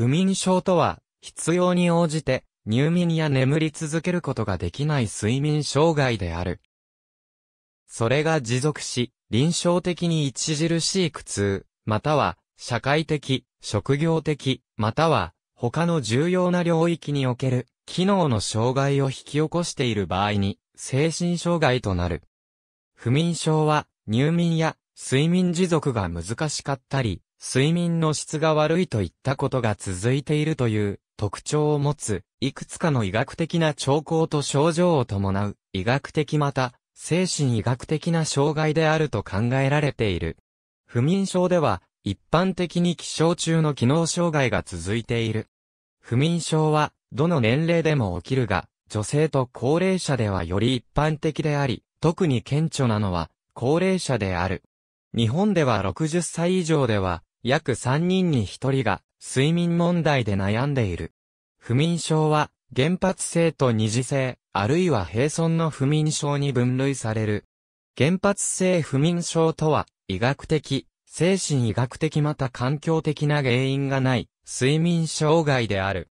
不眠症とは、必要に応じて、入眠や眠り続けることができない睡眠障害である。それが持続し、臨床的に著しい苦痛、または、社会的、職業的、または、他の重要な領域における、機能の障害を引き起こしている場合に、精神障害となる。不眠症は、入眠や睡眠持続が難しかったり、睡眠の質が悪いといったことが続いているという特徴を持つ、いくつかの医学的な兆候と症状を伴う、医学的また、精神医学的な障害であると考えられている。不眠症では、一般的に起床中の機能障害が続いている。不眠症は、どの年齢でも起きるが、女性と高齢者ではより一般的であり、特に顕著なのは、高齢者である。日本では60歳以上では、約3人に1人が睡眠問題で悩んでいる。不眠症は原発性と二次性、あるいは平存の不眠症に分類される。原発性不眠症とは、医学的、精神医学的また環境的な原因がない、睡眠障害である。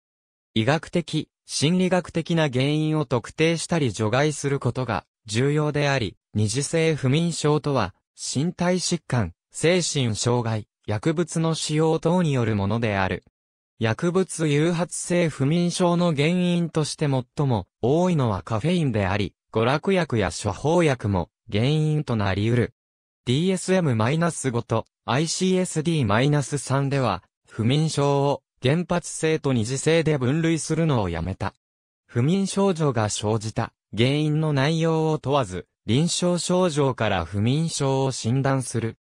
医学的、心理学的な原因を特定したり除外することが重要であり、二次性不眠症とは、身体疾患、精神障害、薬物の使用等によるものである。薬物誘発性不眠症の原因として最も多いのはカフェインであり、娯楽薬や処方薬も原因となり得る。DSM-5 と ICSD-3 では、不眠症を原発性と二次性で分類するのをやめた。不眠症状が生じた原因の内容を問わず、臨床症状から不眠症を診断する。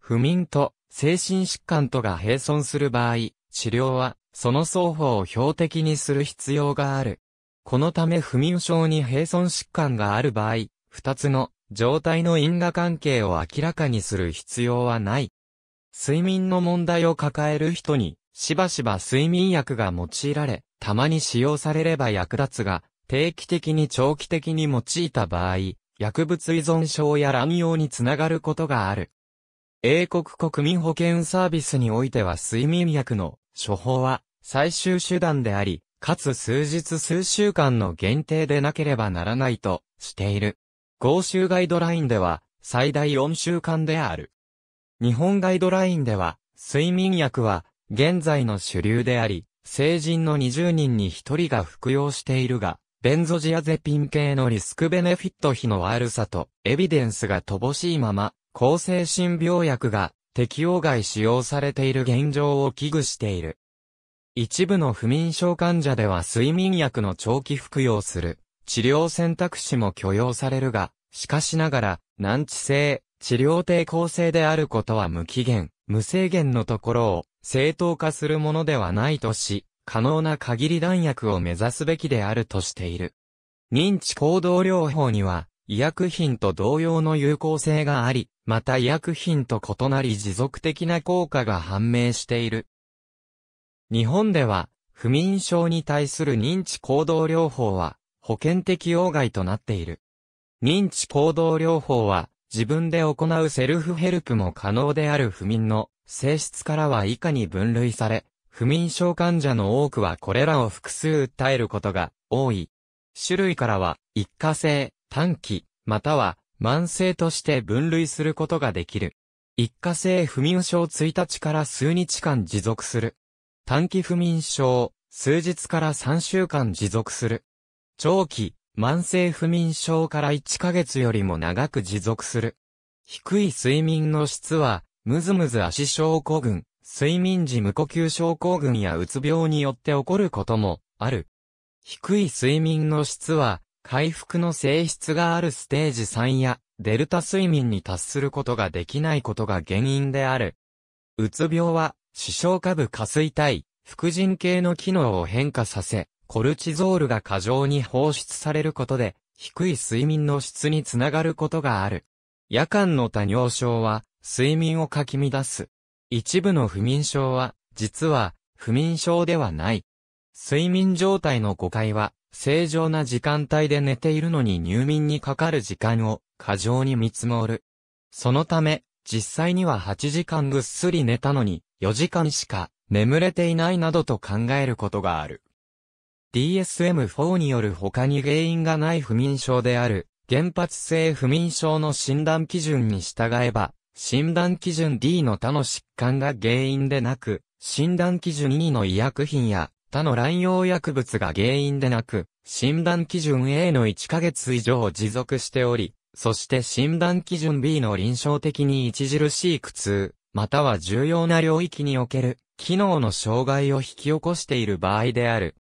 不眠と精神疾患とが併存する場合、治療は、その双方を標的にする必要がある。このため不眠症に併存疾患がある場合、二つの状態の因果関係を明らかにする必要はない。睡眠の問題を抱える人に、しばしば睡眠薬が用いられ、たまに使用されれば役立つが、定期的に長期的に用いた場合、薬物依存症や乱用につながることがある。英国国民保険サービスにおいては睡眠薬の処方は最終手段であり、かつ数日数週間の限定でなければならないとしている。合衆ガイドラインでは最大4週間である。日本ガイドラインでは睡眠薬は現在の主流であり、成人の20人に1人が服用しているが、ベンゾジアゼピン系のリスクベネフィット比の悪さとエビデンスが乏しいまま抗精神病薬が適用外使用されている現状を危惧している。一部の不眠症患者では睡眠薬の長期服用する治療選択肢も許容されるが、しかしながら、難治性、治療抵抗性であることは無期限、無制限のところを正当化するものではないとし、可能な限り弾薬を目指すべきであるとしている。認知行動療法には、医薬品と同様の有効性があり、また医薬品と異なり持続的な効果が判明している。日本では、不眠症に対する認知行動療法は、保険適用外となっている。認知行動療法は、自分で行うセルフヘルプも可能である不眠の性質からは以下に分類され、不眠症患者の多くはこれらを複数訴えることが多い。種類からは、一過性、短期、または慢性として分類することができる。一過性不眠症1日から数日間持続する。短期不眠症、数日から3週間持続する。長期、慢性不眠症から1ヶ月よりも長く持続する。低い睡眠の質は、むずむず足症候群、睡眠時無呼吸症候群やうつ病によって起こることもある。低い睡眠の質は、回復の性質があるステージ3や、デルタ睡眠に達することができないことが原因である。うつ病は、視床下部下垂体、副腎系の機能を変化させ、コルチゾールが過剰に放出されることで、低い睡眠の質につながることがある。夜間の多尿症は、睡眠をかき乱す。一部の不眠症は、実は、不眠症ではない。睡眠状態の誤解は、正常な時間帯で寝ているのに入眠にかかる時間を過剰に見積もる。そのため、実際には8時間ぐっすり寝たのに4時間しか眠れていないなどと考えることがある。DSM-4 による他に原因がない不眠症である原発性不眠症の診断基準に従えば、診断基準 D の他の疾患が原因でなく、診断基準 E の医薬品や他の乱用薬物が原因でなく、診断基準 A の1ヶ月以上持続しており、そして診断基準 B の臨床的に著しい苦痛、または重要な領域における、機能の障害を引き起こしている場合である。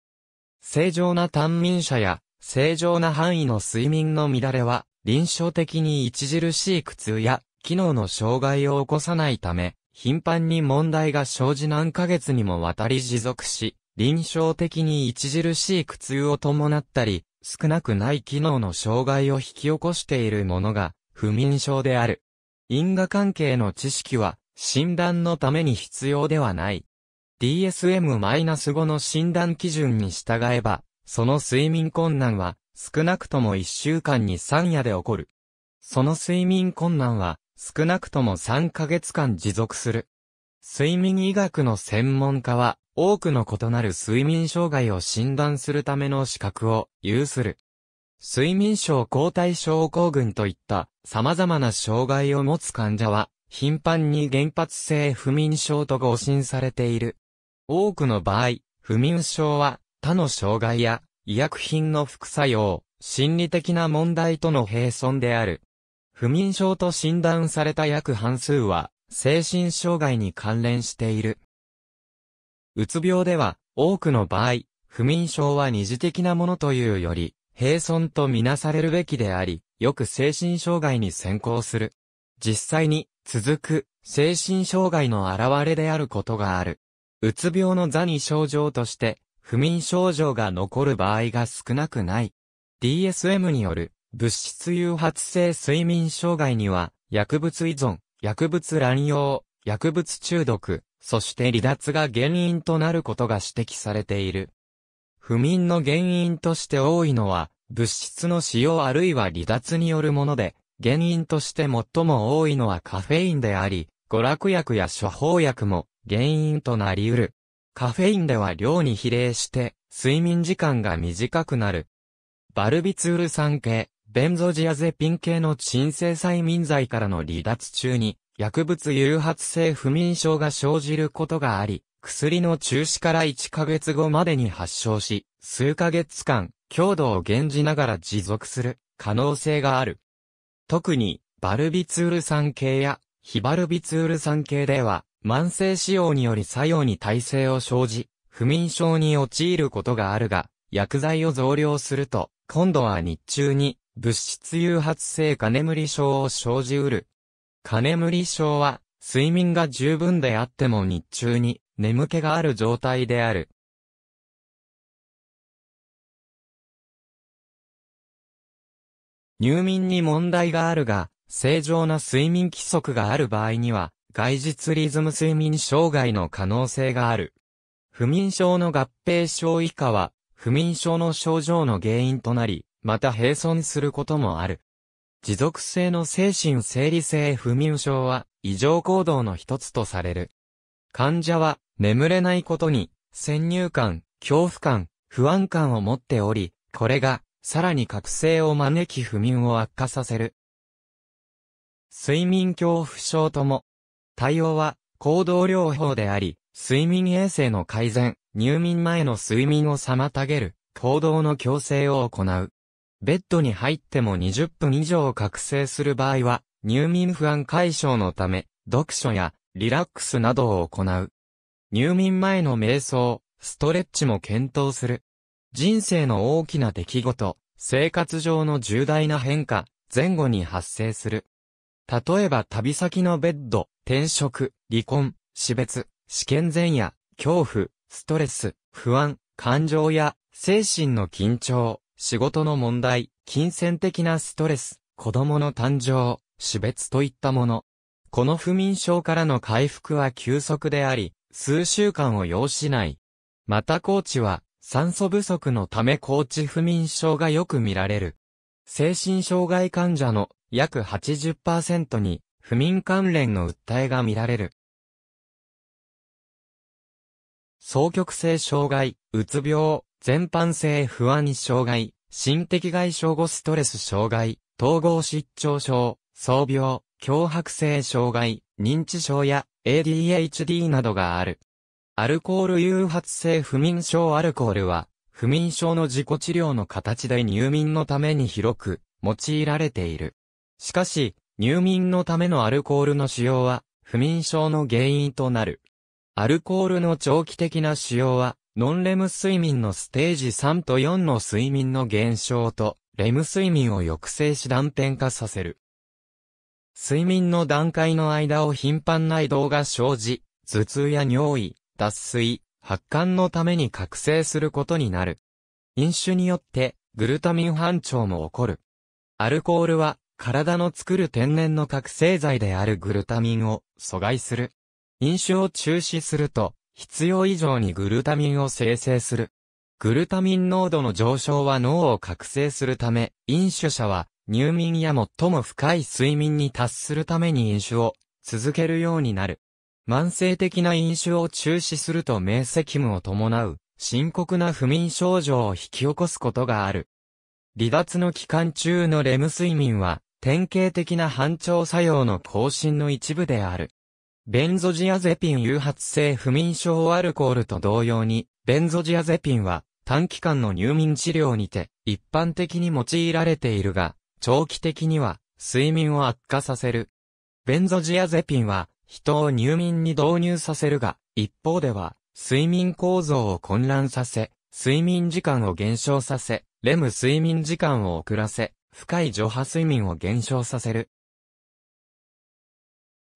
正常な単眠者や、正常な範囲の睡眠の乱れは、臨床的に著しい苦痛や、機能の障害を起こさないため、頻繁に問題が生じ何ヶ月にもわたり持続し、臨床的に著しい苦痛を伴ったり、少なくない機能の障害を引き起こしているものが、不眠症である。因果関係の知識は、診断のために必要ではない。DSM-5 の診断基準に従えば、その睡眠困難は、少なくとも1週間に3夜で起こる。その睡眠困難は、少なくとも3ヶ月間持続する。睡眠医学の専門家は、多くの異なる睡眠障害を診断するための資格を有する。睡眠症抗体症候群といった様々な障害を持つ患者は頻繁に原発性不眠症と誤診されている。多くの場合、不眠症は他の障害や医薬品の副作用、心理的な問題との並存である。不眠症と診断された約半数は精神障害に関連している。うつ病では、多くの場合、不眠症は二次的なものというより、平損とみなされるべきであり、よく精神障害に先行する。実際に、続く、精神障害の現れであることがある。うつ病の座に症状として、不眠症状が残る場合が少なくない。DSM による、物質誘発性睡眠障害には、薬物依存、薬物乱用、薬物中毒、そして離脱が原因となることが指摘されている。不眠の原因として多いのは、物質の使用あるいは離脱によるもので、原因として最も多いのはカフェインであり、娯楽薬や処方薬も原因となり得る。カフェインでは量に比例して、睡眠時間が短くなる。バルビツール酸系、ベンゾジアゼピン系の鎮静催眠剤からの離脱中に、薬物誘発性不眠症が生じることがあり、薬の中止から1ヶ月後までに発症し、数ヶ月間、強度を減じながら持続する可能性がある。特に、バルビツール酸系や、ヒバルビツール酸系では、慢性使用により作用に耐性を生じ、不眠症に陥ることがあるが、薬剤を増量すると、今度は日中に、物質誘発性か眠り症を生じうる金無理症は、睡眠が十分であっても日中に眠気がある状態である。入眠に問題があるが、正常な睡眠規則がある場合には、外実リズム睡眠障害の可能性がある。不眠症の合併症以下は、不眠症の症状の原因となり、また併存することもある。持続性の精神生理性不眠症は異常行動の一つとされる。患者は眠れないことに先入観、恐怖感、不安感を持っており、これがさらに覚醒を招き不眠を悪化させる。睡眠恐怖症とも、対応は行動療法であり、睡眠衛生の改善、入眠前の睡眠を妨げる、行動の強制を行う。ベッドに入っても20分以上覚醒する場合は、入眠不安解消のため、読書やリラックスなどを行う。入眠前の瞑想、ストレッチも検討する。人生の大きな出来事、生活上の重大な変化、前後に発生する。例えば旅先のベッド、転職、離婚、死別、試験前夜、恐怖、ストレス、不安、感情や精神の緊張、仕事の問題、金銭的なストレス、子供の誕生、死別といったもの。この不眠症からの回復は急速であり、数週間を要しない。また高知は、酸素不足のため高知不眠症がよく見られる。精神障害患者の約80%に不眠関連の訴えが見られる。双極性障害、うつ病、全般性不安障害、心的外傷後ストレス障害、統合失調症、創病、強迫性障害、認知症や ADHD などがある。アルコール誘発性不眠症アルコールは、不眠症の自己治療の形で入眠のために広く用いられている。しかし、入眠のためのアルコールの使用は、不眠症の原因となる。アルコールの長期的な使用は、ノンレム睡眠のステージ3と4の睡眠の減少と、レム睡眠を抑制し断片化させる。睡眠の段階の間を頻繁な移動が生じ、頭痛や尿意、脱水、発汗のために覚醒することになる。飲酒によって、グルタミン反調も起こる。アルコールは、体の作る天然の覚醒剤であるグルタミンを阻害する。飲酒を中止すると、必要以上にグルタミンを生成する。グルタミン濃度の上昇は脳を覚醒するため、飲酒者は入眠や最も深い睡眠に達するために飲酒を続けるようになる。慢性的な飲酒を中止すると明晰夢を伴う深刻な不眠症状を引き起こすことがある。離脱の期間中のレム睡眠は典型的な反調作用の更新の一部である。ベンゾジアゼピン誘発性不眠症アルコールと同様に、ベンゾジアゼピンは短期間の入眠治療にて一般的に用いられているが、長期的には睡眠を悪化させる。ベンゾジアゼピンは人を入眠に導入させるが、一方では睡眠構造を混乱させ、睡眠時間を減少させ、レム睡眠時間を遅らせ、深い除波睡眠を減少させる。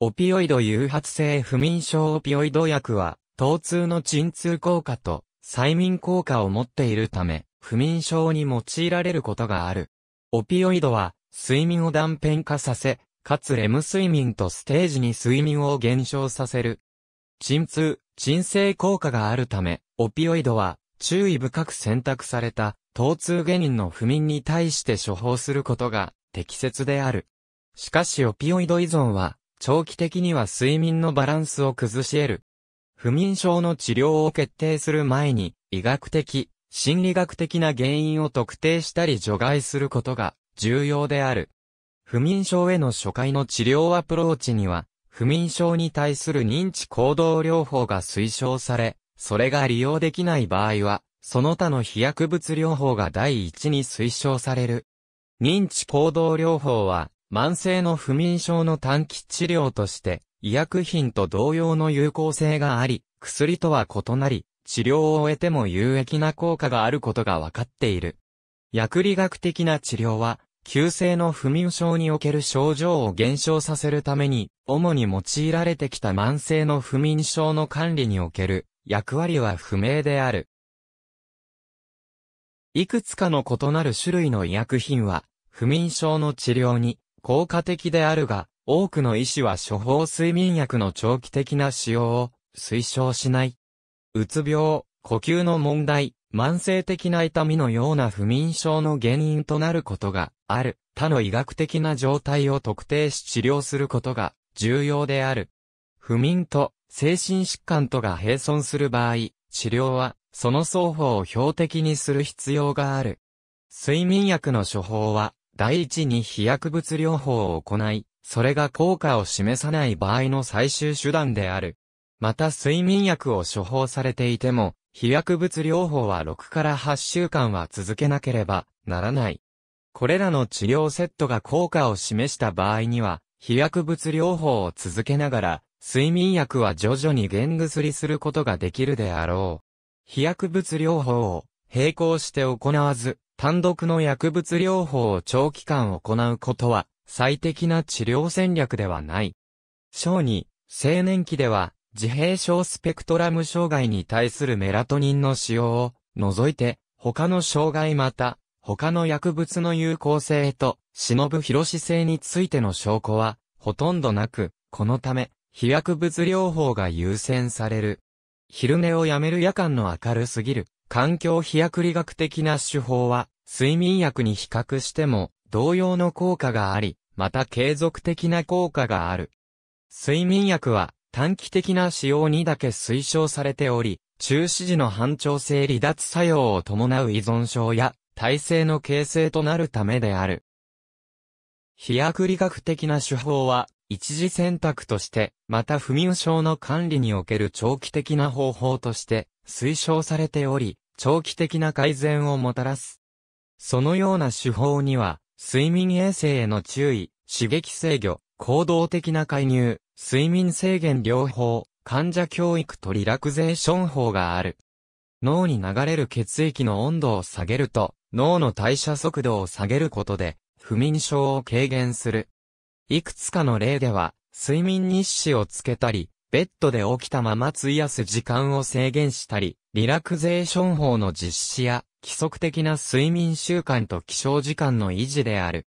オピオイド誘発性不眠症オピオイド薬は、疼痛の鎮痛効果と催眠効果を持っているため、不眠症に用いられることがある。オピオイドは、睡眠を断片化させ、かつレム睡眠とステージに睡眠を減少させる。鎮痛、鎮静効果があるため、オピオイドは、注意深く選択された、疼痛下人の不眠に対して処方することが適切である。しかしオピオイド依存は、長期的には睡眠のバランスを崩し得る。不眠症の治療を決定する前に、医学的、心理学的な原因を特定したり除外することが重要である。不眠症への初回の治療アプローチには、不眠症に対する認知行動療法が推奨され、それが利用できない場合は、その他の飛躍物療法が第一に推奨される。認知行動療法は、慢性の不眠症の短期治療として、医薬品と同様の有効性があり、薬とは異なり、治療を終えても有益な効果があることが分かっている。薬理学的な治療は、急性の不眠症における症状を減少させるために、主に用いられてきた慢性の不眠症の管理における役割は不明である。いくつかの異なる種類の医薬品は、不眠症の治療に効果的であるが、多くの医師は処方睡眠薬の長期的な使用を推奨しない。うつ病、呼吸の問題、慢性的な痛みのような不眠症の原因となることがある、他の医学的な状態を特定し治療することが重要である。不眠と精神疾患とが併存する場合、治療はその双方を標的にする必要がある。睡眠薬の処方は第一に飛躍物療法を行い、それが効果を示さない場合の最終手段である。また睡眠薬を処方されていても、飛躍物療法は6から8週間は続けなければならない。これらの治療セットが効果を示した場合には、飛躍物療法を続けながら、睡眠薬は徐々に減薬することができるであろう。飛躍物療法を並行して行わず、単独の薬物療法を長期間行うことは、最適な治療戦略ではない。小児、青年期では、自閉症スペクトラム障害に対するメラトニンの使用を除いて、他の障害また、他の薬物の有効性と、忍ぶ広し性についての証拠は、ほとんどなく、このため、非薬物療法が優先される。昼寝をやめる夜間の明るすぎる、環境飛躍理学的な手法は、睡眠薬に比較しても、同様の効果があり、また継続的な効果がある。睡眠薬は、短期的な使用にだけ推奨されており、中止時の反調性離脱作用を伴う依存症や、体制の形成となるためである。飛躍理学的な手法は、一時選択として、また不眠症の管理における長期的な方法として、推奨されており、長期的な改善をもたらす。そのような手法には、睡眠衛生への注意、刺激制御、行動的な介入、睡眠制限療法、患者教育とリラクゼーション法がある。脳に流れる血液の温度を下げると、脳の代謝速度を下げることで、不眠症を軽減する。いくつかの例では、睡眠日誌をつけたり、ベッドで起きたまま費やす時間を制限したり、リラクゼーション法の実施や、規則的な睡眠習慣と起床時間の維持である。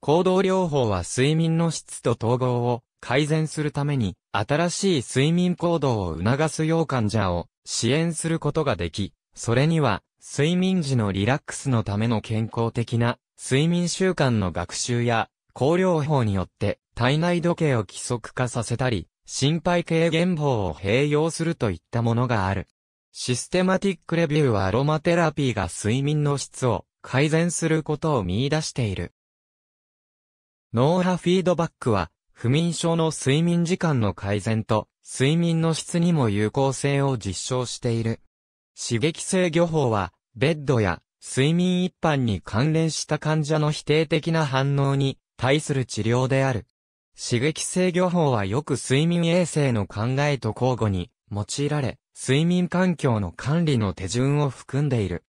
行動療法は睡眠の質と統合を改善するために、新しい睡眠行動を促す要患者を支援することができ、それには、睡眠時のリラックスのための健康的な睡眠習慣の学習や香料法によって体内時計を規則化させたり、心肺軽減法を併用するといったものがある。システマティックレビューはアロマテラピーが睡眠の質を改善することを見出している。脳波フィードバックは、不眠症の睡眠時間の改善と、睡眠の質にも有効性を実証している。刺激制御法は、ベッドや睡眠一般に関連した患者の否定的な反応に対する治療である。刺激制御法はよく睡眠衛生の考えと交互に用いられ、睡眠環境の管理の手順を含んでいる。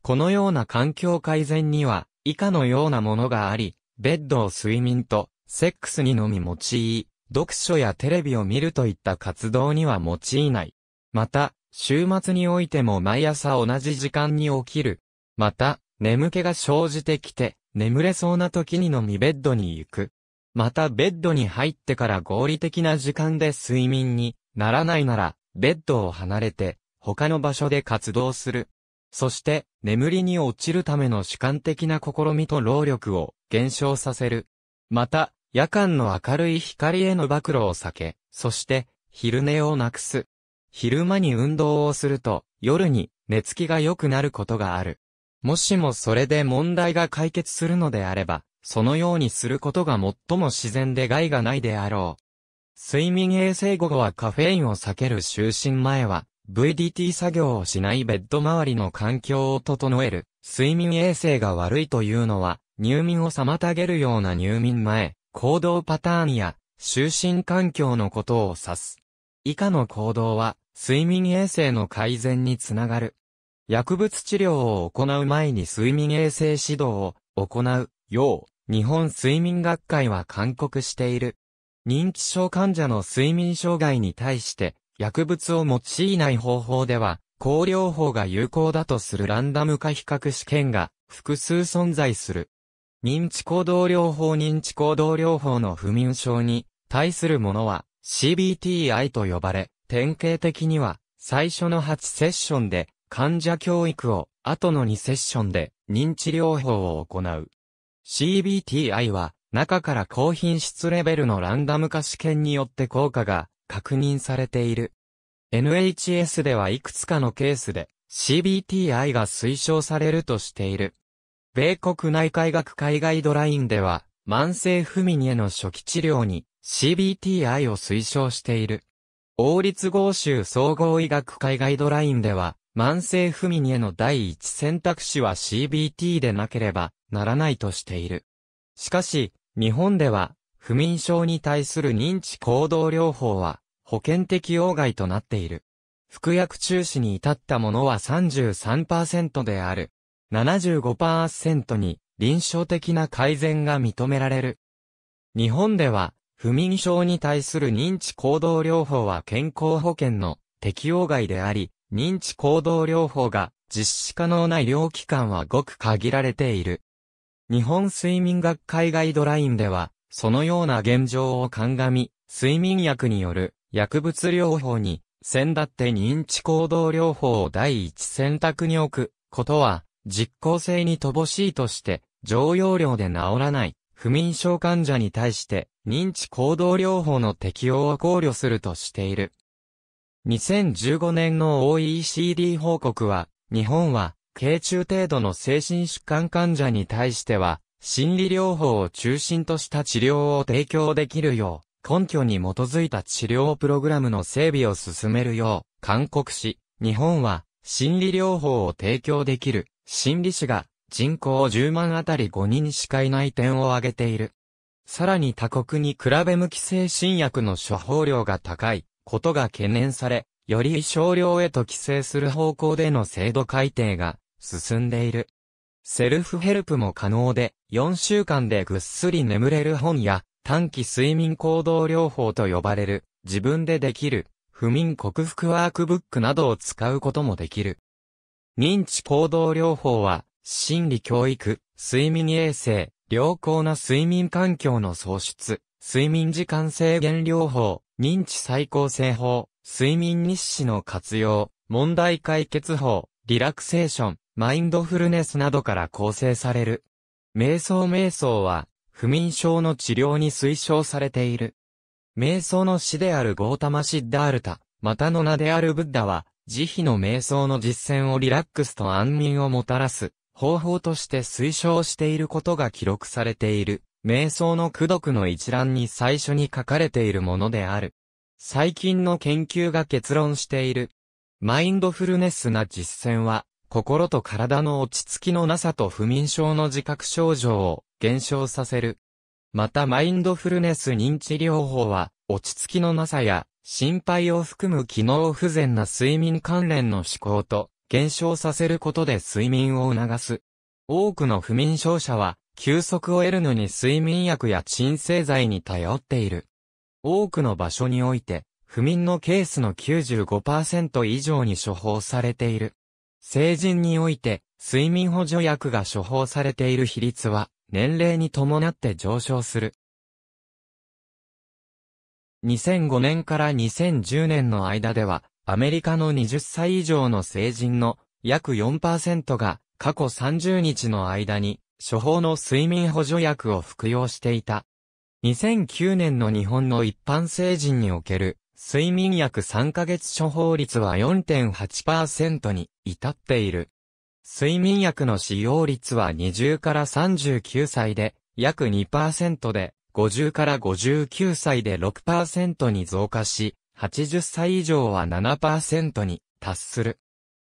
このような環境改善には、以下のようなものがあり、ベッドを睡眠と、セックスにのみ用い、読書やテレビを見るといった活動には用いない。また、週末においても毎朝同じ時間に起きる。また、眠気が生じてきて、眠れそうな時に飲みベッドに行く。またベッドに入ってから合理的な時間で睡眠にならないなら、ベッドを離れて、他の場所で活動する。そして、眠りに落ちるための主観的な試みと労力を減少させる。また、夜間の明るい光への暴露を避け、そして、昼寝をなくす。昼間に運動をすると、夜に寝つきが良くなることがある。もしもそれで問題が解決するのであれば、そのようにすることが最も自然で害がないであろう。睡眠衛生午後はカフェインを避ける就寝前は、VDT 作業をしないベッド周りの環境を整える、睡眠衛生が悪いというのは、入眠を妨げるような入眠前、行動パターンや、就寝環境のことを指す。以下の行動は、睡眠衛生の改善につながる。薬物治療を行う前に睡眠衛生指導を行うよう、日本睡眠学会は勧告している。認知症患者の睡眠障害に対して、薬物を用いない方法では、抗療法が有効だとするランダム化比較試験が複数存在する。認知行動療法認知行動療法の不眠症に対するものは CBTI と呼ばれ、典型的には最初の8セッションで患者教育を後の2セッションで認知療法を行う。CBTI は中から高品質レベルのランダム化試験によって効果が確認されている。NHS ではいくつかのケースで CBTI が推奨されるとしている。米国内科医学海外ドラインでは慢性不眠への初期治療に CBTI を推奨している。王立合衆総合医学海外ドラインでは慢性不眠への第一選択肢は CBT でなければならないとしている。しかし、日本では、不眠症に対する認知行動療法は、保険適用外となっている。服薬中止に至ったものは33%である。75%に臨床的な改善が認められる。日本では、不眠症に対する認知行動療法は健康保険の適用外であり、認知行動療法が実施可能な医療機関はごく限られている。日本睡眠学会ガイドラインでは、そのような現状を鑑み、睡眠薬による薬物療法に、先立って認知行動療法を第一選択に置くことは、実効性に乏しいとして、常用量で治らない不眠症患者に対して認知行動療法の適用を考慮するとしている。2015年の OECD 報告は、日本は、軽中程度の精神疾患患者に対しては、心理療法を中心とした治療を提供できるよう、根拠に基づいた治療プログラムの整備を進めるよう、勧告し、日本は、心理療法を提供できる、心理師が、人口10万あたり5人しかいない点を挙げている。さらに他国に比べ向き精神薬の処方量が高い。ことが懸念され、より少量へと規制する方向での制度改定が進んでいる。セルフヘルプも可能で、4週間でぐっすり眠れる本や、短期睡眠行動療法と呼ばれる、自分でできる、不眠克服ワークブックなどを使うこともできる。認知行動療法は、心理教育、睡眠衛生、良好な睡眠環境の創出、睡眠時間制限療法、認知再構成法、睡眠日誌の活用、問題解決法、リラクセーション、マインドフルネスなどから構成される。瞑想瞑想は、不眠症の治療に推奨されている。瞑想の師であるゴータマシッダールタ、またの名であるブッダは、慈悲の瞑想の実践をリラックスと安眠をもたらす方法として推奨していることが記録されている。瞑想の功読の一覧に最初に書かれているものである。最近の研究が結論している。マインドフルネスな実践は、心と体の落ち着きのなさと不眠症の自覚症状を減少させる。またマインドフルネス認知療法は、落ち着きのなさや、心配を含む機能不全な睡眠関連の思考と、減少させることで睡眠を促す。多くの不眠症者は、休息を得るのに睡眠薬や鎮静剤に頼っている。多くの場所において、不眠のケースの95%以上に処方されている。成人において、睡眠補助薬が処方されている比率は、年齢に伴って上昇する。2005年から2010年の間では、アメリカの20歳以上の成人の約4%が過去30日の間に処方の睡眠補助薬を服用していた。2009年の日本の一般成人における睡眠薬3ヶ月処方率は4.8%に至っている。睡眠薬の使用率は20から39歳で約2%で、50から59歳で6%に増加し、80歳以上は7%に達する。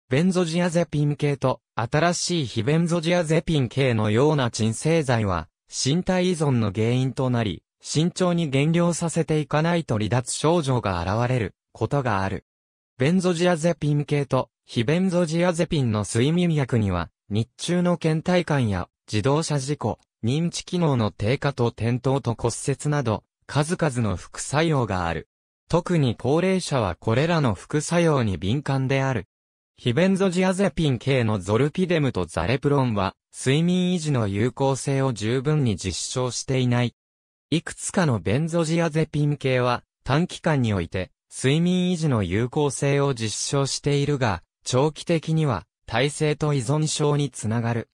ベンゾジアゼピン系と新しいヒベンゾジアゼピン系のような鎮静剤は、身体依存の原因となり、慎重に減量させていかないと離脱症状が現れることがある。ベンゾジアゼピン系と非ベンゾジアゼピンの睡眠薬には、日中の倦怠感や自動車事故、認知機能の低下と転倒と骨折など、数々の副作用がある。特に高齢者はこれらの副作用に敏感であるヒベンゾジアゼピン系のゾルピデムとザレプロンは、睡眠維持の有効性を十分に実証していない。いくつかのベンゾジアゼピン系は、短期間において、睡眠維持の有効性を実証しているが、長期的には、耐性と依存症につながる。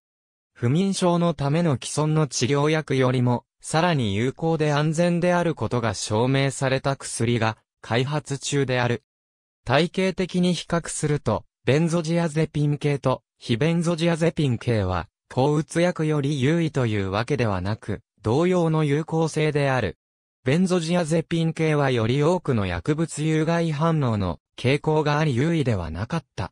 不眠症のための既存の治療薬よりも、さらに有効で安全であることが証明された薬が、開発中である。体系的に比較すると、ベンゾジアゼピン系と非ベンゾジアゼピン系は、抗うつ薬より優位というわけではなく、同様の有効性である。ベンゾジアゼピン系はより多くの薬物有害反応の傾向があり優位ではなかった。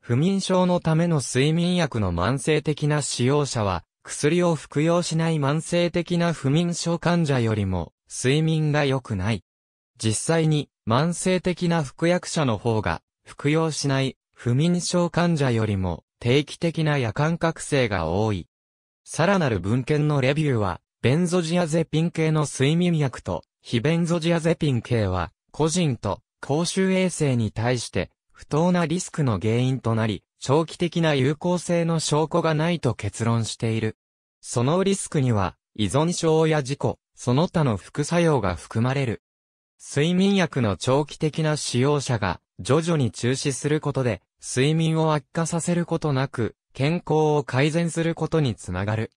不眠症のための睡眠薬の慢性的な使用者は、薬を服用しない慢性的な不眠症患者よりも、睡眠が良くない。実際に、慢性的な服薬者の方が、服用しない不眠症患者よりも定期的な夜間覚醒が多い。さらなる文献のレビューは、ベンゾジアゼピン系の睡眠薬と、非ベンゾジアゼピン系は、個人と公衆衛生に対して不当なリスクの原因となり、長期的な有効性の証拠がないと結論している。そのリスクには、依存症や事故、その他の副作用が含まれる。睡眠薬の長期的な使用者が徐々に中止することで、睡眠を悪化させることなく、健康を改善することにつながる。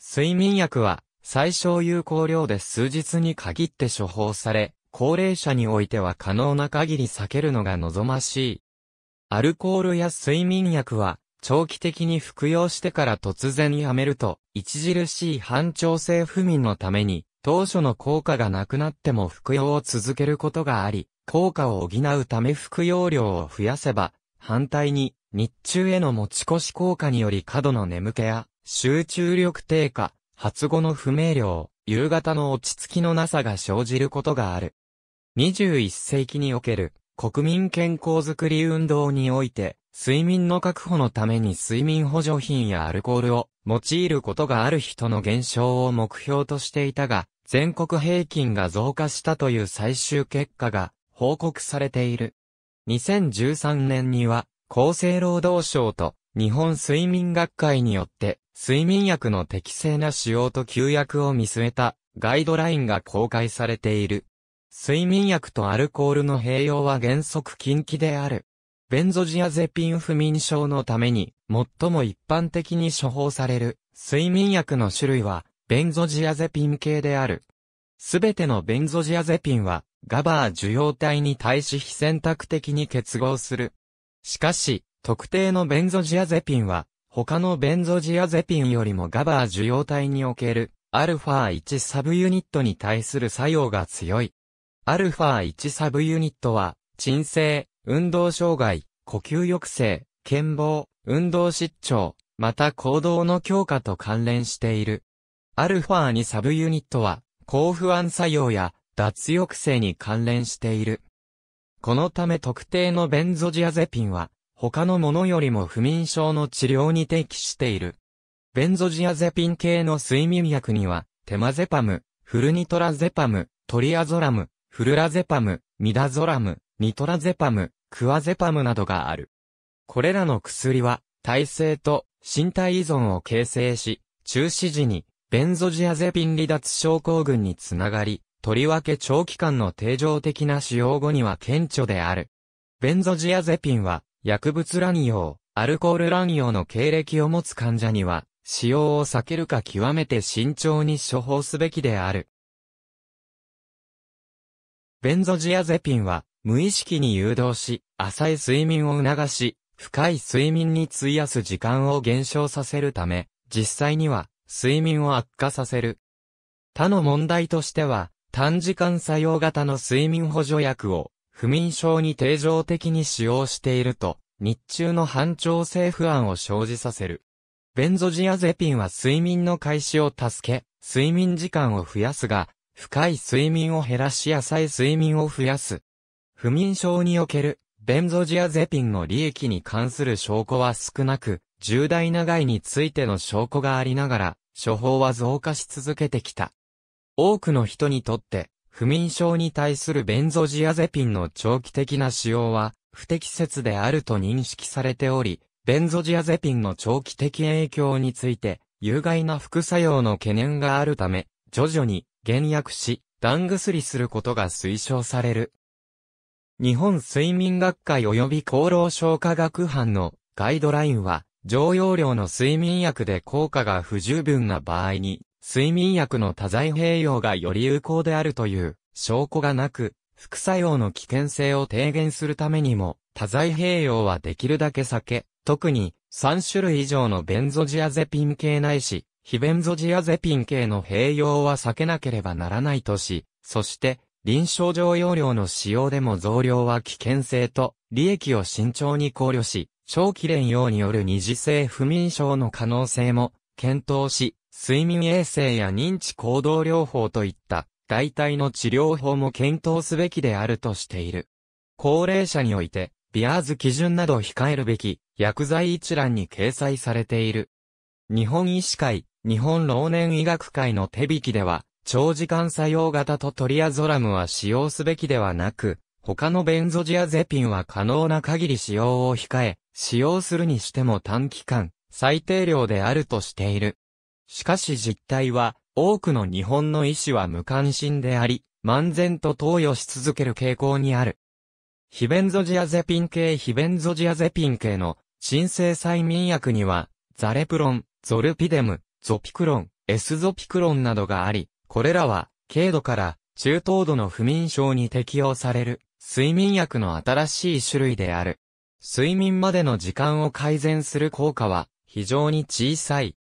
睡眠薬は、最小有効量で数日に限って処方され、高齢者においては可能な限り避けるのが望ましい。アルコールや睡眠薬は、長期的に服用してから突然やめると、著しい反調整不眠のために、当初の効果がなくなっても服用を続けることがあり、効果を補うため服用量を増やせば、反対に、日中への持ち越し効果により過度の眠気や、集中力低下、発語の不明瞭、夕方の落ち着きのなさが生じることがある。21世紀における国民健康づくり運動において、睡眠の確保のために睡眠補助品やアルコールを用いることがある人の減少を目標としていたが、全国平均が増加したという最終結果が報告されている。2013年には、厚生労働省と日本睡眠学会によって、睡眠薬の適正な使用と休薬を見据えたガイドラインが公開されている。睡眠薬とアルコールの併用は原則禁忌である。ベンゾジアゼピン不眠症のために、最も一般的に処方される、睡眠薬の種類は、ベンゾジアゼピン系である。すべてのベンゾジアゼピンは、ガバー受容体に対し非選択的に結合する。しかし、特定のベンゾジアゼピンは、他のベンゾジアゼピンよりもガバー受容体における、アルファ1サブユニットに対する作用が強い。アルファ1サブユニットは、鎮静、運動障害、呼吸抑制、健忘、運動失調、また行動の強化と関連している。アルファ2サブユニットは、抗不安作用や脱抑制に関連している。このため特定のベンゾジアゼピンは、他のものよりも不眠症の治療に適している。ベンゾジアゼピン系の睡眠薬には、テマゼパム、フルニトラゼパム、トリアゾラム、フルラゼパム、ミダゾラム、ニトラゼパム、クワゼパムなどがある。これらの薬は、耐性と身体依存を形成し、中止時にベンゾジアゼピン離脱症候群につながり、とりわけ長期間の定常的な使用後には顕著である。ベンゾジアゼピンは、薬物乱用、アルコール乱用の経歴を持つ患者には、使用を避けるか極めて慎重に処方すべきである。ベンゾジアゼピンは、無意識に誘導し、浅い睡眠を促し、深い睡眠に費やす時間を減少させるため、実際には、睡眠を悪化させる。他の問題としては、短時間作用型の睡眠補助薬を不眠症に定常的に使用していると、日中の反調整不安を生じさせる。ベンゾジアゼピンは睡眠の開始を助け、睡眠時間を増やすが、深い睡眠を減らし浅い睡眠を増やす。不眠症におけるベンゾジアゼピンの利益に関する証拠は少なく、重大な害についての証拠がありながら、処方は増加し続けてきた。多くの人にとって、不眠症に対するベンゾジアゼピンの長期的な使用は不適切であると認識されており、ベンゾジアゼピンの長期的影響について、有害な副作用の懸念があるため、徐々に減薬し、断薬することが推奨される。日本睡眠学会及び厚労省科学班のガイドラインは、常用量の睡眠薬で効果が不十分な場合に、睡眠薬の多剤併用がより有効であるという証拠がなく、副作用の危険性を低減するためにも、多剤併用はできるだけ避け、特に3種類以上のベンゾジアゼピン系ないし、非ベンゾジアゼピン系の併用は避けなければならないとし、そして、臨床上用量の使用でも増量は危険性と利益を慎重に考慮し、長期連用による二次性不眠症の可能性も検討し、睡眠衛生や認知行動療法といった代替の治療法も検討すべきであるとしている。高齢者において、ビアーズ基準など控えるべき薬剤一覧に掲載されている。日本医師会、日本老年医学会の手引きでは、長時間作用型とトリアゾラムは使用すべきではなく、他のベンゾジアゼピンは可能な限り使用を控え、使用するにしても短期間、最低量であるとしている。しかし実態は、多くの日本の医師は無関心であり、漫然と投与し続ける傾向にある。ヒベンゾジアゼピン系ヒベンゾジアゼピン系の鎮静催眠薬には、ザレプロン、ゾルピデム、ゾピクロン、エスゾピクロンなどがあり、これらは、軽度から中等度の不眠症に適用される、睡眠薬の新しい種類である。睡眠までの時間を改善する効果は、非常に小さい。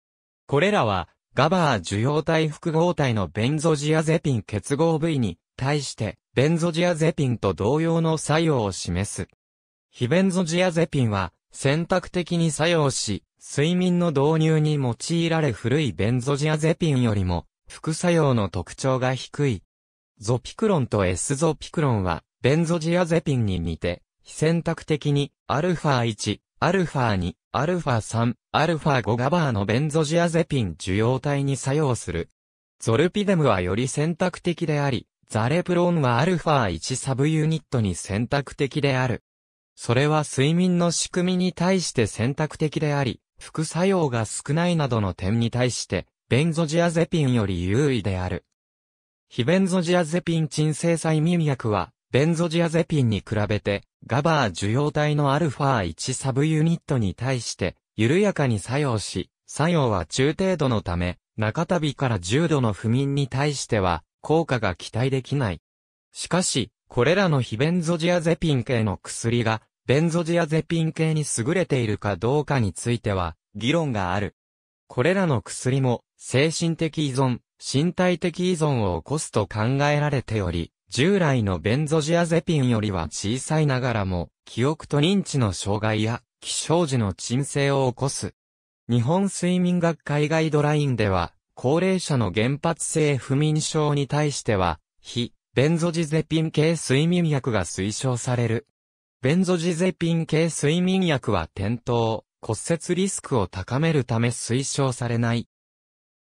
これらは、ガバー受容体複合体のベンゾジアゼピン結合部位に対して、ベンゾジアゼピンと同様の作用を示す。非ベンゾジアゼピンは、選択的に作用し、睡眠の導入に用いられ古いベンゾジアゼピンよりも、副作用の特徴が低い。ゾピクロンと S ゾピクロンは、ベンゾジアゼピンに似て、非選択的に、アルファ1、アルファ2、アルファ3、アルファ5ガバーのベンゾジアゼピン受容体に作用する。ゾルピデムはより選択的であり、ザレプロンはアルファ1サブユニットに選択的である。それは睡眠の仕組みに対して選択的であり、副作用が少ないなどの点に対して、ベンゾジアゼピンより優位である。非ベンゾジアゼピン鎮静剤眠薬は、ベンゾジアゼピンに比べて、ガバー受容体の α1 サブユニットに対して、緩やかに作用し、作用は中程度のため、中度から重度の不眠に対しては、効果が期待できない。しかし、これらの非ベンゾジアゼピン系の薬が、ベンゾジアゼピン系に優れているかどうかについては、議論がある。これらの薬も、精神的依存、身体的依存を起こすと考えられており、従来のベンゾジアゼピンよりは小さいながらも、記憶と認知の障害や、起床時の鎮静を起こす。日本睡眠学会ガイドラインでは、高齢者の原発性不眠症に対しては、非、ベンゾジゼピン系睡眠薬が推奨される。ベンゾジゼピン系睡眠薬は転倒、骨折リスクを高めるため推奨されない。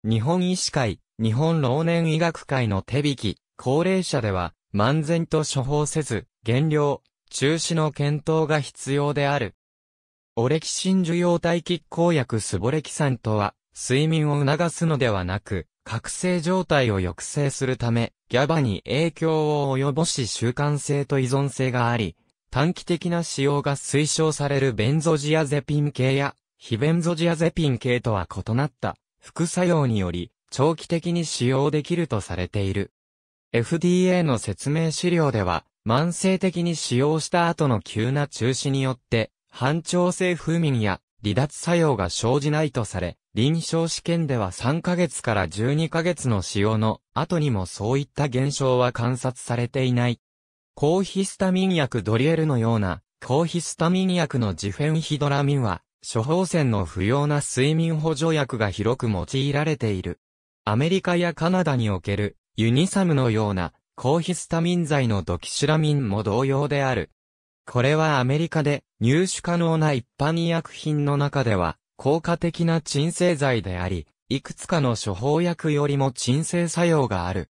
日本医師会、日本老年医学会の手引き、高齢者では、漫然と処方せず、減量、中止の検討が必要である。オレキシン受容体拮抗薬スボレキサンとは、睡眠を促すのではなく、覚醒状態を抑制するため、ギャバに影響を及ぼし習慣性と依存性があり、短期的な使用が推奨されるベンゾジアゼピン系や、非ベンゾジアゼピン系とは異なった副作用により、長期的に使用できるとされている。FDA の説明資料では、慢性的に使用した後の急な中止によって、反調性不眠や離脱作用が生じないとされ、臨床試験では3ヶ月から12ヶ月の使用の後にもそういった現象は観察されていない。抗ヒスタミン薬ドリエルのような、抗ヒスタミン薬のジフェンヒドラミンは、処方箋の不要な睡眠補助薬が広く用いられている。アメリカやカナダにおけるユニサムのような高ヒスタミン剤のドキシラミンも同様である。これはアメリカで入手可能な一般医薬品の中では効果的な鎮静剤であり、いくつかの処方薬よりも鎮静作用がある。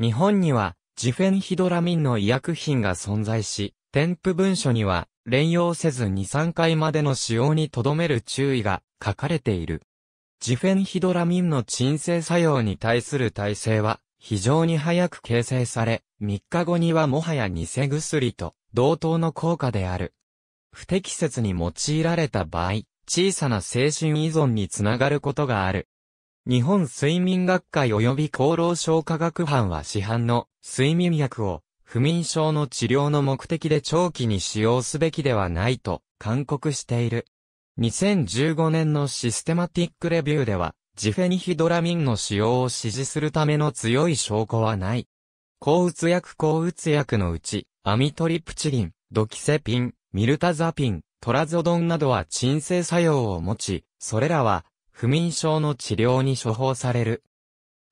日本にはジフェンヒドラミンの医薬品が存在し、添付文書には連用せず2、3回までの使用にとどめる注意が書かれている。ジフェンヒドラミンの鎮静作用に対する耐性は非常に早く形成され、3日後にはもはや偽薬と同等の効果である。不適切に用いられた場合、小さな精神依存につながることがある。日本睡眠学会及び厚労省科学班は市販の睡眠薬を不眠症の治療の目的で長期に使用すべきではないと勧告している。2015年のシステマティックレビューでは、ジフェニヒドラミンの使用を支持するための強い証拠はない。抗うつ薬抗うつ薬のうち、アミトリプチリン、ドキセピン、ミルタザピン、トラゾドンなどは鎮静作用を持ち、それらは、不眠症の治療に処方される。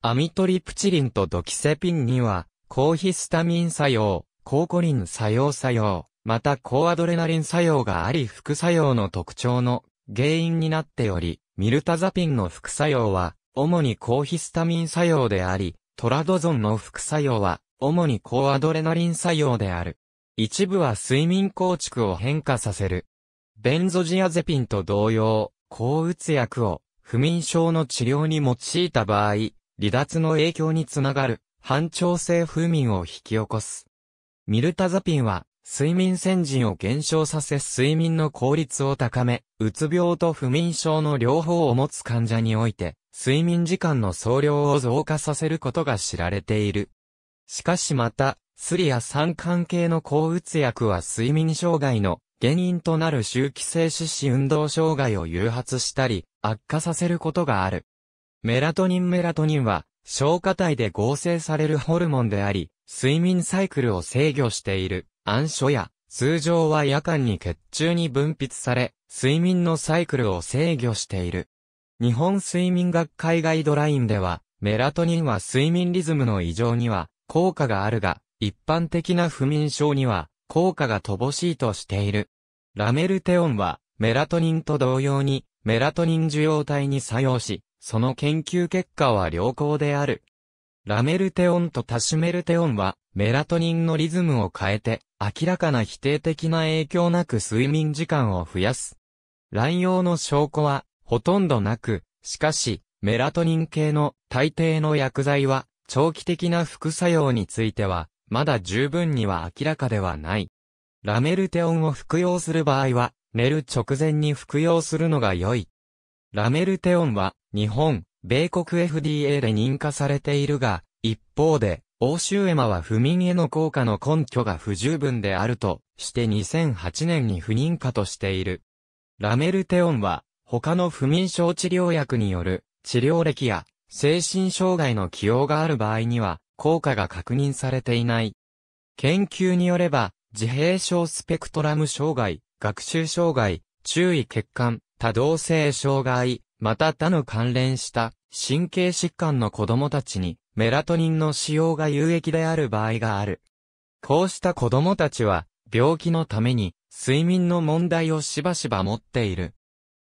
アミトリプチリンとドキセピンには、抗ヒスタミン作用、抗コリン作用作用、また高アドレナリン作用があり副作用の特徴の原因になっており、ミルタザピンの副作用は、主に抗ヒスタミン作用であり、トラドゾンの副作用は、主に高アドレナリン作用である。一部は睡眠構築を変化させる。ベンゾジアゼピンと同様、抗うつ薬を不眠症の治療に用いた場合、離脱の影響につながる、反調性不眠を引き起こす。ミルタザピンは睡眠先人を減少させ睡眠の効率を高め、うつ病と不眠症の両方を持つ患者において、睡眠時間の総量を増加させることが知られている。しかしまた、スリや酸関係の抗うつ薬は睡眠障害の原因となる周期性四肢運動障害を誘発したり、悪化させることがある。メラトニンメラトニンは、消化体で合成されるホルモンであり、睡眠サイクルを制御している。暗所や、通常は夜間に血中に分泌され、睡眠のサイクルを制御している。日本睡眠学会ガイドラインでは、メラトニンは睡眠リズムの異常には効果があるが、一般的な不眠症には効果が乏しいとしている。ラメルテオンはメラトニンと同様にメラトニン受容体に作用し、その研究結果は良好である。ラメルテオンとタシメルテオンはメラトニンのリズムを変えて明らかな否定的な影響なく睡眠時間を増やす。乱用の証拠は、ほとんどなく、しかし、メラトニン系の大抵の薬剤は、長期的な副作用については、まだ十分には明らかではない。ラメルテオンを服用する場合は、寝る直前に服用するのが良い。ラメルテオンは、日本、米国 FDA で認可されているが、一方で、欧州エマは不眠への効果の根拠が不十分であるとして2008年に不妊化としている。ラメルテオンは他の不眠症治療薬による治療歴や精神障害の起用がある場合には効果が確認されていない。研究によれば自閉症スペクトラム障害、学習障害、注意欠陥、多動性障害、また他の関連した神経疾患の子供たちにメラトニンの使用が有益である場合がある。こうした子供たちは、病気のために、睡眠の問題をしばしば持っている。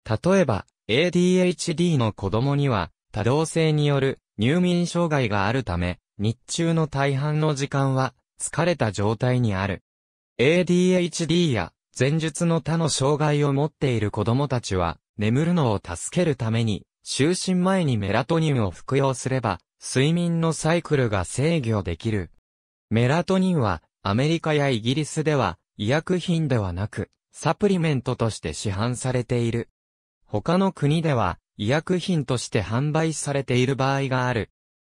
例えば、ADHD の子供には、多動性による入眠障害があるため、日中の大半の時間は、疲れた状態にある。ADHD や、前述の他の障害を持っている子供たちは、眠るのを助けるために、就寝前にメラトニンを服用すれば、睡眠のサイクルが制御できる。メラトニンは、アメリカやイギリスでは、医薬品ではなく、サプリメントとして市販されている。他の国では、医薬品として販売されている場合がある。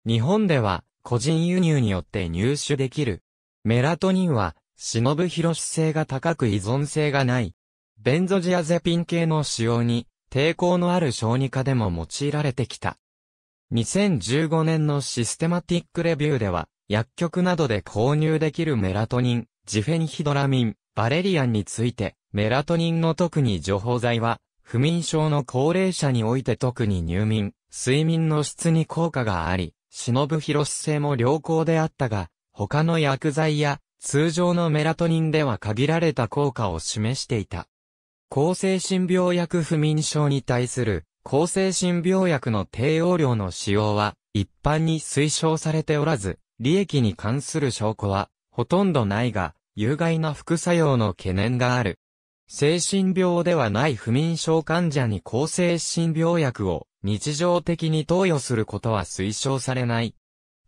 日本では、個人輸入によって入手できる。メラトニンは、忍ぶ広し性が高く依存性がない。ベンゾジアゼピン系の使用に、抵抗のある小児科でも用いられてきた。2015年のシステマティックレビューでは、薬局などで購入できるメラトニン、ジフェンヒドラミン、バレリアンについて、メラトニンの特に除法剤は、不眠症の高齢者において特に入眠、睡眠の質に効果があり、忍ぶ広性も良好であったが、他の薬剤や通常のメラトニンでは限られた効果を示していた。抗精神病薬不眠症に対する抗精神病薬の低用量の使用は一般に推奨されておらず、利益に関する証拠はほとんどないが、有害な副作用の懸念がある。精神病ではない不眠症患者に抗精神病薬を日常的に投与することは推奨されない。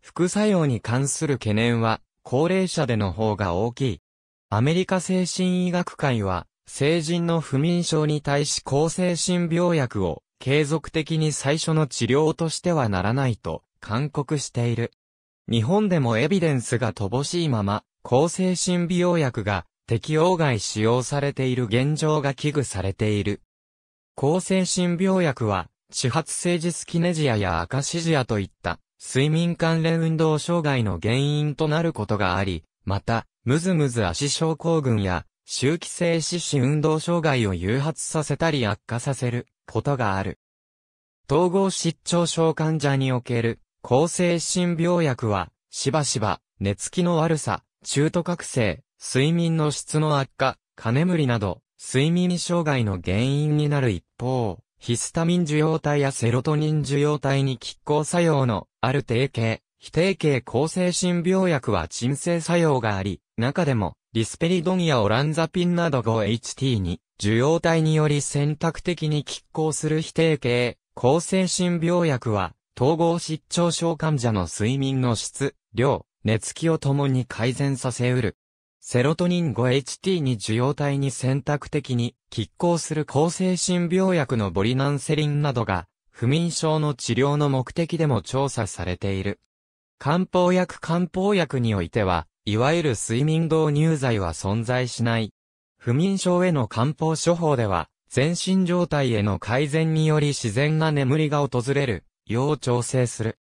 副作用に関する懸念は高齢者での方が大きい。アメリカ精神医学会は成人の不眠症に対し抗精神病薬を継続的に最初の治療としてはならないと、勧告している。日本でもエビデンスが乏しいまま、抗精神美容薬が適用外使用されている現状が危惧されている。抗精神病薬は、始発性ジスキネジアやアカシジアといった、睡眠関連運動障害の原因となることがあり、また、ムズムズ足症候群や、周期性四肢運動障害を誘発させたり悪化させる。ことがある。統合失調症患者における、抗精神病薬は、しばしば、寝つきの悪さ、中途覚醒、睡眠の質の悪化、金眠りなど、睡眠障害の原因になる一方、ヒスタミン受容体やセロトニン受容体に拮抗作用のある定型、非定型抗精神病薬は鎮静作用があり、中でも、リスペリドンやオランザピンなど 5HT2 受容体により選択的に拮抗する否定形、抗精神病薬は、統合失調症患者の睡眠の質、量、寝つきを共に改善させうる。セロトニン 5HT に受容体に選択的に拮抗する抗精神病薬のボリナンセリンなどが、不眠症の治療の目的でも調査されている。漢方薬漢方薬においては、いわゆる睡眠導入剤は存在しない。不眠症への漢方処方では、全身状態への改善により自然な眠りが訪れる、よう調整する。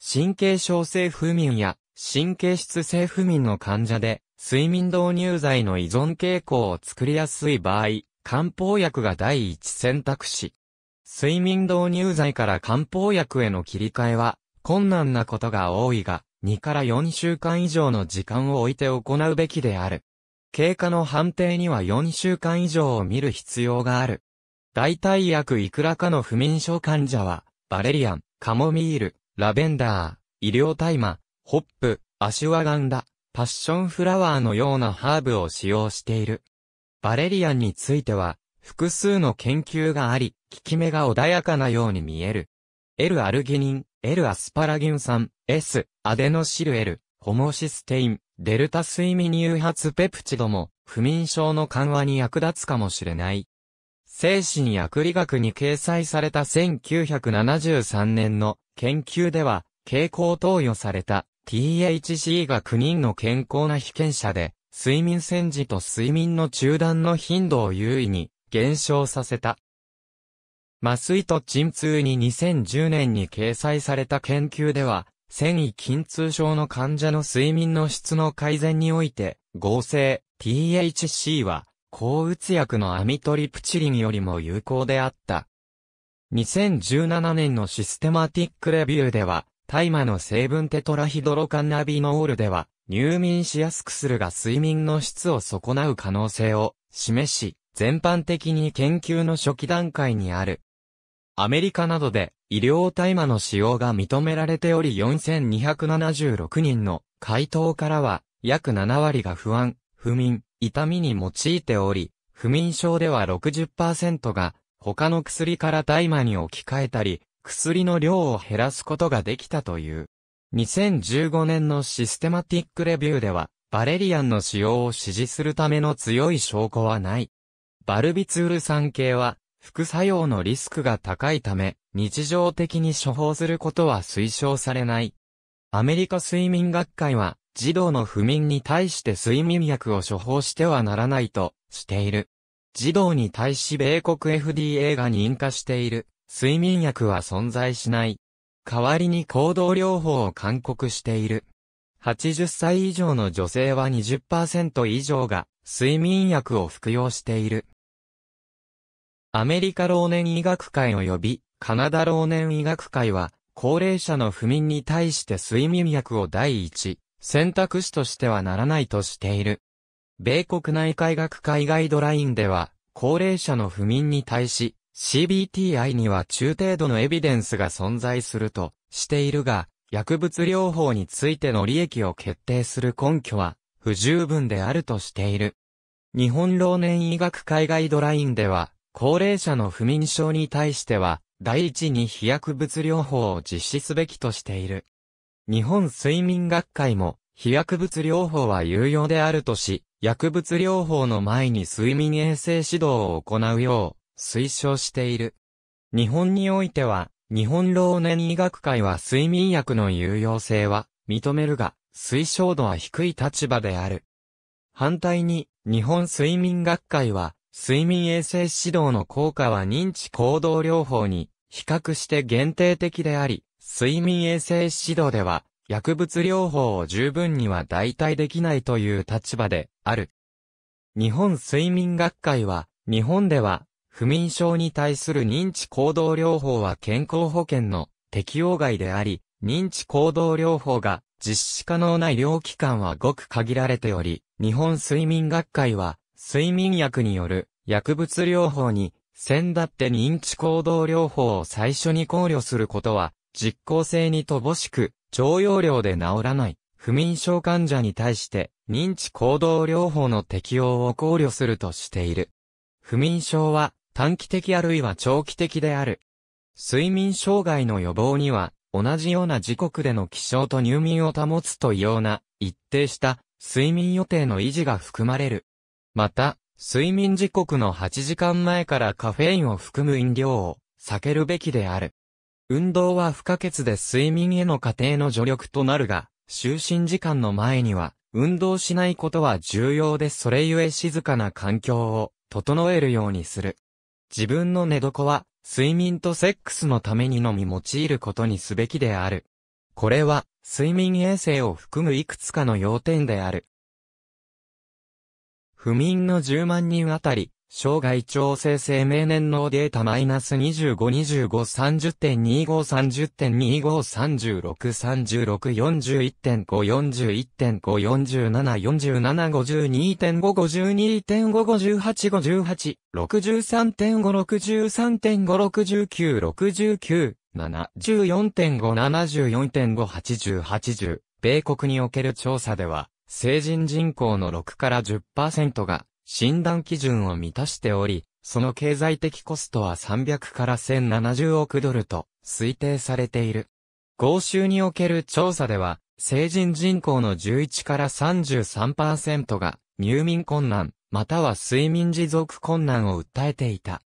神経症性不眠や神経質性不眠の患者で、睡眠導入剤の依存傾向を作りやすい場合、漢方薬が第一選択肢。睡眠導入剤から漢方薬への切り替えは困難なことが多いが、2から4週間以上の時間を置いて行うべきである。経過の判定には4週間以上を見る必要がある。代替薬いくらかの不眠症患者は、バレリアン、カモミール、ラベンダー、医療大麻、ホップ、アシュワガンダ、パッションフラワーのようなハーブを使用している。バレリアンについては、複数の研究があり、効き目が穏やかなように見える。L アルギニン、L アスパラギン酸、S、アデノシルエル、ホモシステイン、デルタ睡眠誘発ペプチドも、不眠症の緩和に役立つかもしれない。精神薬理学に掲載された1973年の研究では、傾向投与された THC が9人の健康な被験者で、睡眠戦時と睡眠の中断の頻度を優位に減少させた。麻酔と鎮痛に2010年に掲載された研究では、繊維筋痛症の患者の睡眠の質の改善において、合成 THC は、抗うつ薬のアミトリプチリンよりも有効であった。2017年のシステマティックレビューでは、大麻の成分テトラヒドロカンナビノールでは、入眠しやすくするが睡眠の質を損なう可能性を示し、全般的に研究の初期段階にあるアメリカなどで医療大麻の使用が認められており4276人の回答からは約7割が不安、不眠、痛みに用いており、不眠症では60%が他の薬から大麻に置き換えたり、薬の量を減らすことができたという。2015年のシステマティックレビューでは、バレリアンの使用を支持するための強い証拠はない。バルビツール酸系は、副作用のリスクが高いため、日常的に処方することは推奨されない。アメリカ睡眠学会は、児童の不眠に対して睡眠薬を処方してはならないとしている。児童に対し米国 FDA が認可している睡眠薬は存在しない。代わりに行動療法を勧告している。80歳以上の女性は20%以上が睡眠薬を服用している。アメリカ老年医学会及びカナダ老年医学会は、高齢者の不眠に対して睡眠薬を第一、選択肢としてはならないとしている。米国内科医学会ガイドラインでは、高齢者の不眠に対し、CBTI には中程度のエビデンスが存在するとしているが、薬物療法についての利益を決定する根拠は不十分であるとしている。日本老年医学会ガイドラインでは、高齢者の不眠症に対しては、第一に飛躍物療法を実施すべきとしている。日本睡眠学会も、飛躍物療法は有用であるとし、薬物療法の前に睡眠衛生指導を行うよう推奨している。日本においては、日本老年医学会は睡眠薬の有用性は認めるが、推奨度は低い立場である。反対に、日本睡眠学会は、睡眠衛生指導の効果は認知行動療法に比較して限定的であり、睡眠衛生指導では薬物療法を十分には代替できないという立場である。日本睡眠学会は、日本では不眠症に対する認知行動療法は健康保険の適用外であり、認知行動療法が実施可能な医療機関はごく限られており、日本睡眠学会は睡眠薬による薬物療法に、先だって認知行動療法を最初に考慮することは、実効性に乏しく、常用量で治らない、不眠症患者に対して、認知行動療法の適用を考慮するとしている。不眠症は、短期的あるいは長期的である。睡眠障害の予防には、同じような時刻での起床と入眠を保つと異様な、一定した、睡眠予定の維持が含まれる。また、睡眠時刻の8時間前からカフェインを含む飲料を避けるべきである。運動は不可欠で睡眠への過程の助力となるが、就寝時間の前には、運動しないことは重要でそれゆえ静かな環境を整えるようにする。自分の寝床は、睡眠とセックスのためにのみ用いることにすべきである。これは、睡眠衛生を含むいくつかの要点である。不眠の10万人あたり、生涯調整生命年のデータマイナス25、25、30.25、30.25、36、36、41.5、41.5、47、47、52.5、52.5、58、58、63.5、63.5、69、69、7、14.5、74.5、80、80。米国における調査では、成人人口の6から10%が診断基準を満たしており、その経済的コストは300から1070億ドルと推定されている。合衆における調査では、成人人口の11から33%が入眠困難、または睡眠持続困難を訴えていた。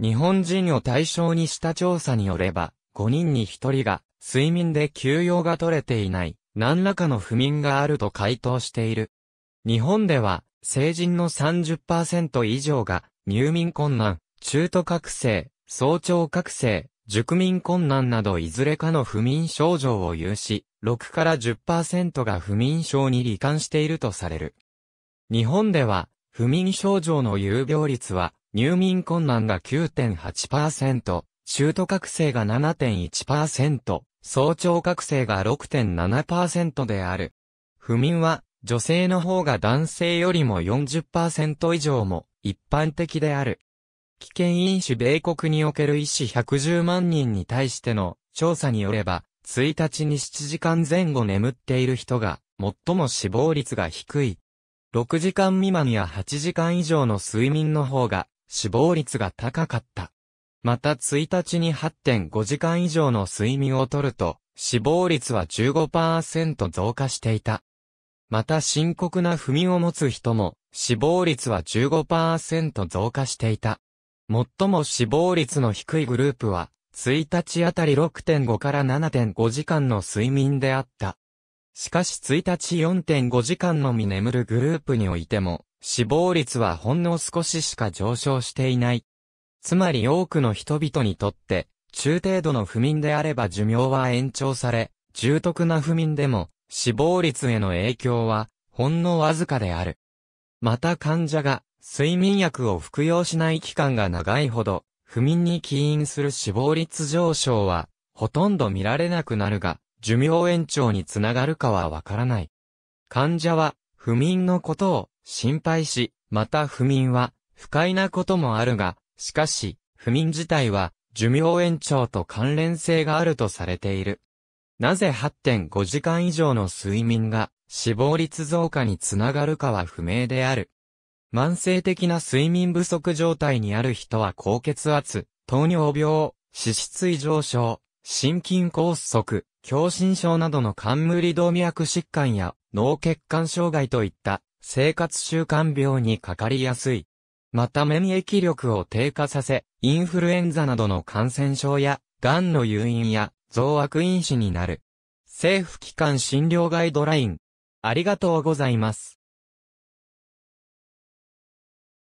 日本人を対象にした調査によれば、5人に1人が睡眠で休養が取れていない、何らかの不眠があると回答している。日本では、成人の30%以上が、入眠困難、中途覚醒、早朝覚醒、熟眠困難などいずれかの不眠症状を有し、6から10%が不眠症に罹患しているとされる。日本では、不眠症状の有病率は、入眠困難が9.8%、中途覚醒が7.1%、早朝覚醒が6.7%である。不眠は、女性の方が男性よりも40%以上も一般的である。危険因子米国における医師110万人に対しての調査によれば、1日に7時間前後眠っている人が最も死亡率が低い。6時間未満や8時間以上の睡眠の方が死亡率が高かった。また1日に8.5時間以上の睡眠をとると、死亡率は15%増加していた。また深刻な不眠を持つ人も、死亡率は15%増加していた。最も死亡率の低いグループは、1日あたり6.5から7.5時間の睡眠であった。しかし1日4.5時間のみ眠るグループにおいても、死亡率はほんの少ししか上昇していない。つまり多くの人々にとって、中程度の不眠であれば寿命は延長され、重篤な不眠でも死亡率への影響はほんのわずかである。また患者が睡眠薬を服用しない期間が長いほど不眠に起因する死亡率上昇はほとんど見られなくなるが寿命延長につながるかはわからない。患者は不眠のことを心配し、また不眠は不快なこともあるがしかし、不眠自体は、寿命延長と関連性があるとされている。なぜ8.5時間以上の睡眠が死亡率増加につながるかは不明である。慢性的な睡眠不足状態にある人は高血圧、糖尿病、脂質異常症、心筋梗塞、狭心症などの冠動脈疾患や脳血管障害といった生活習慣病にかかりやすい。また免疫力を低下させ、インフルエンザなどの感染症や、癌の誘因や、増悪因子になる。政府機関診療ガイドライン。ありがとうございます。